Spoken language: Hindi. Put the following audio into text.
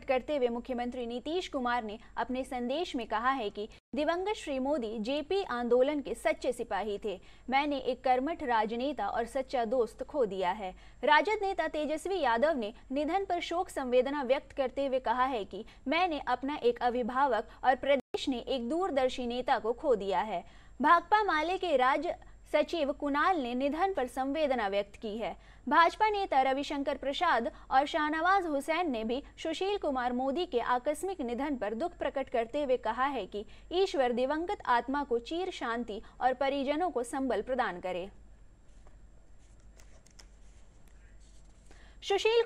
प्रकट करते हुए मुख्यमंत्री नीतीश कुमार ने अपने संदेश में कहा है कि दिवंगत श्री मोदी जेपी आंदोलन के सच्चे सिपाही थे मैंने एक कर्मठ राजनेता और सच्चा दोस्त खो दिया है राजद नेता तेजस्वी यादव ने निधन पर शोक संवेदना व्यक्त करते हुए कहा है कि मैंने अपना एक अभिभावक और प्रदेश ने एक दूरदर्शी नेता को खो दिया है भाकपा माले के राज्य सचिव कुणाल ने निधन पर संवेदना व्यक्त की है भाजपा नेता रविशंकर प्रसाद और शाहनवाज हुसैन ने भी सुशील कुमार मोदी के आकस्मिक निधन पर दुख प्रकट करते हुए कहा है कि ईश्वर दिवंगत आत्मा को चीर शांति और परिजनों को संबल प्रदान करे सुशील